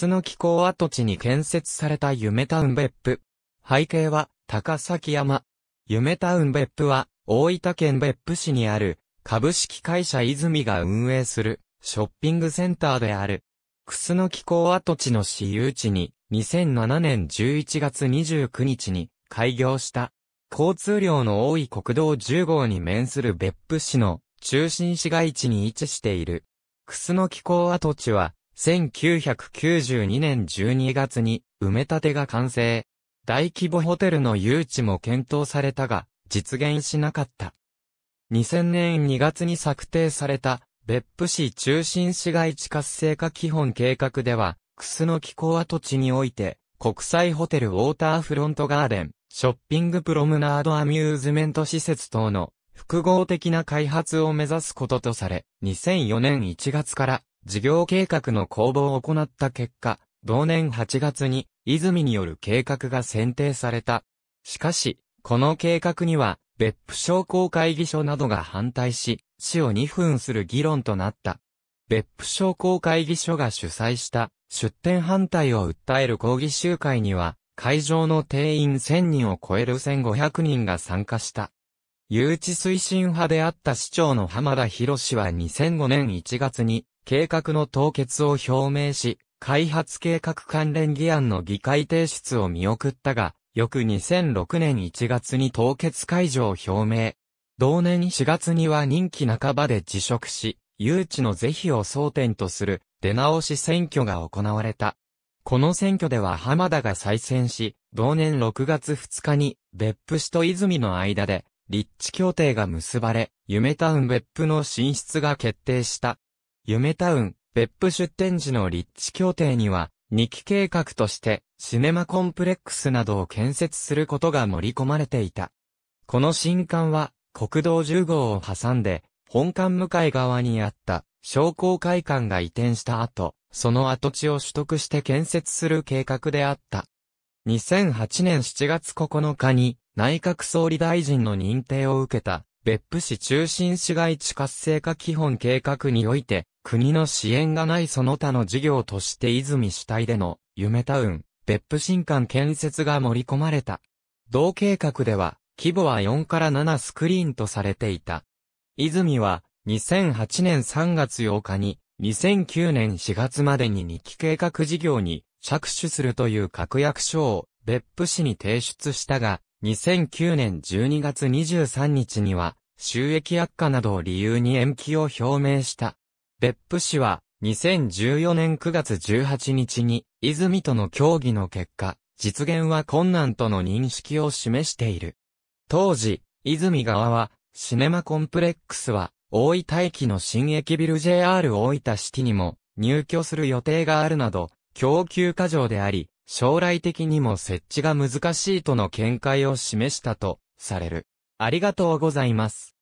楠木港跡地に建設された夢タウン別府。背景は高崎山。夢タウン別府は大分県別府市にある株式会社泉が運営するショッピングセンターである。楠木港跡地の私有地に2007年11月29日に開業した。交通量の多い国道10号に面する別府市の中心市街地に位置している。楠木港跡地は1992年12月に埋め立てが完成。大規模ホテルの誘致も検討されたが、実現しなかった。2000年2月に策定された別府市中心市街地活性化基本計画では、楠木港跡地において、国際ホテルウォーターフロントガーデン、ショッピングプロムナードアミューズメント施設等の複合的な開発を目指すこととされ、2004年1月から事業計画の公募を行った結果、同年8月に、泉による計画が選定された。しかし、この計画には、別府商工会議所などが反対し、死を2分する議論となった。別府商工会議所が主催した出店反対を訴える抗議集会には、会場の定員1000人を超える1500人が参加した。誘致推進派であった市長の浜田博士は2005年1月に計画の凍結を表明し、開発計画関連議案の議会提出を見送ったが、翌2006年1月に凍結解除を表明。同年4月には任期半ばで辞職し、誘致の是非を争点とする出直し選挙が行われた。この選挙では浜田が再選し、同年6月2日に別府市と泉の間で立地協定が結ばれ、夢タウン別府の進出が決定した。夢タウン、別府出店時の立地協定には、2期計画として、シネマコンプレックスなどを建設することが盛り込まれていた。この新館は、国道10号を挟んで、本館向かい側にあった、商工会館が移転した後、その跡地を取得して建設する計画であった。2008年7月9日に、内閣総理大臣の認定を受けた、別府市中心市街地活性化基本計画において、国の支援がないその他の事業として泉主体での、夢タウン、別府新館建設が盛り込まれた。同計画では、規模は4から7スクリーンとされていた。泉は、2008年3月8日に、2009年4月までに2期計画事業に着手するという確約書を別府市に提出したが、2009年12月23日には収益悪化などを理由に延期を表明した。別府市は、2014年9月18日に、泉との協議の結果、実現は困難との認識を示している。当時、泉側は、シネマコンプレックスは、大分駅の新駅ビル JR 大分市にも、入居する予定があるなど、供給過剰であり、将来的にも設置が難しいとの見解を示したと、される。ありがとうございます。